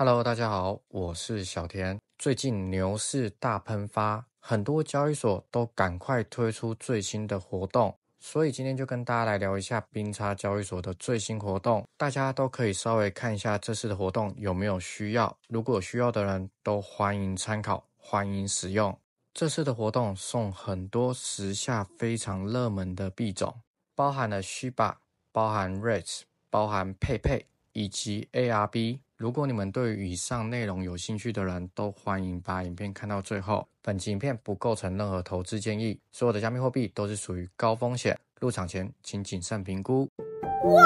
Hello，大家好，我是小田。最近牛市大喷发，很多交易所都赶快推出最新的活动，所以今天就跟大家来聊一下冰叉交易所的最新活动。大家都可以稍微看一下这次的活动有没有需要，如果需要的人都欢迎参考，欢迎使用。这次的活动送很多时下非常热门的币种，包含了虚霸，包含 Rates，包含佩佩以及 ARB。如果你们对于以上内容有兴趣的人，都欢迎把影片看到最后。本集影片不构成任何投资建议，所有的加密货币都是属于高风险，入场前请谨慎评估。哇！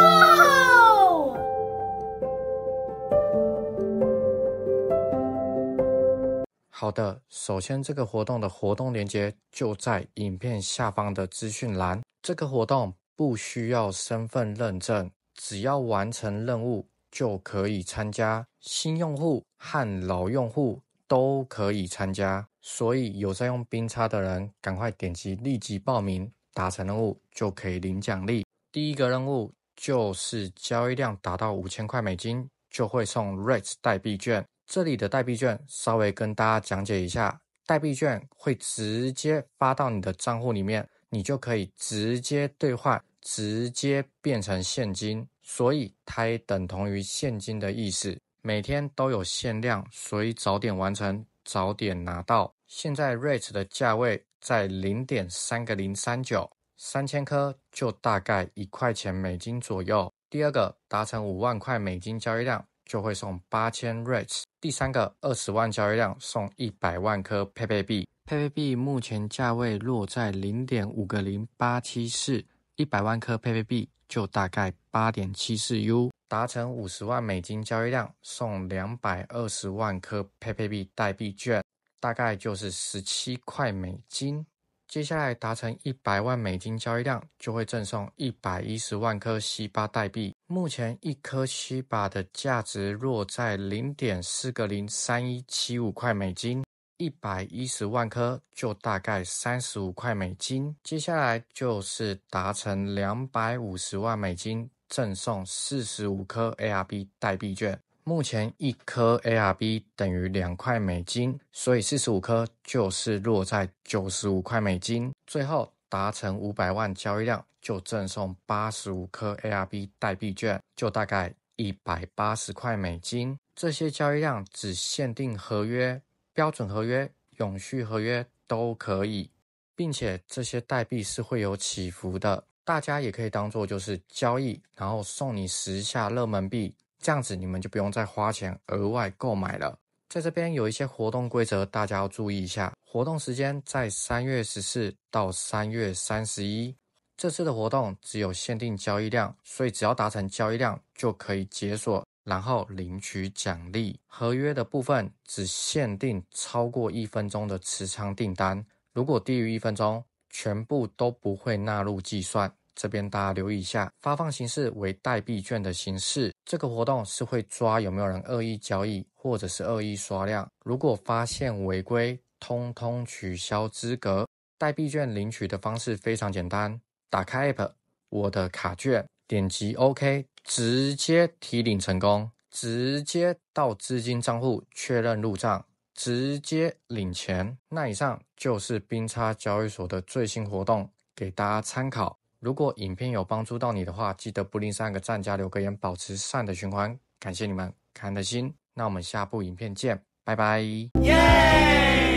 好的，首先这个活动的活动链接就在影片下方的资讯栏。这个活动不需要身份认证，只要完成任务。就可以参加，新用户和老用户都可以参加，所以有在用冰叉的人，赶快点击立即报名，达成任务就可以领奖励。第一个任务就是交易量达到五千块美金，就会送 r i t h 代币券。这里的代币券稍微跟大家讲解一下，代币券会直接发到你的账户里面，你就可以直接兑换，直接变成现金。所以它也等同于现金的意思，每天都有限量，所以早点完成，早点拿到。现在 RATS 的价位在零点三个零三九，三千颗就大概一块钱美金左右。第二个达成五万块美金交易量，就会送八千 RATS。第三个二十万交易量送一百万颗 p 佩 p 币 p 佩 p 币目前价位落在零点五个零八七四。一百万颗佩佩币就大概八点七四 U，达成五十万美金交易量送两百二十万颗佩佩币代币券，大概就是十七块美金。接下来达成一百万美金交易量就会赠送一百一十万颗西巴代币，目前一颗西巴的价值落在零点四个零三一七五块美金。一百一十万颗就大概三十五块美金，接下来就是达成两百五十万美金，赠送四十五颗 ARB 代币券。目前一颗 ARB 等于两块美金，所以四十五颗就是落在九十五块美金。最后达成五百万交易量，就赠送八十五颗 ARB 代币券，就大概一百八十块美金。这些交易量只限定合约。标准合约、永续合约都可以，并且这些代币是会有起伏的。大家也可以当做就是交易，然后送你十下热门币，这样子你们就不用再花钱额外购买了。在这边有一些活动规则，大家要注意一下。活动时间在三月十四到三月三十一，这次的活动只有限定交易量，所以只要达成交易量就可以解锁。然后领取奖励合约的部分只限定超过一分钟的持仓订单，如果低于一分钟，全部都不会纳入计算。这边大家留意一下，发放形式为代币券的形式。这个活动是会抓有没有人恶意交易或者是恶意刷量，如果发现违规，通通取消资格。代币券领取的方式非常简单，打开 App，我的卡券。点击 OK，直接提领成功，直接到资金账户确认入账，直接领钱。那以上就是冰差交易所的最新活动，给大家参考。如果影片有帮助到你的话，记得不吝上个赞加留个言，保持善的循环。感谢你们看的心，那我们下部影片见，拜拜。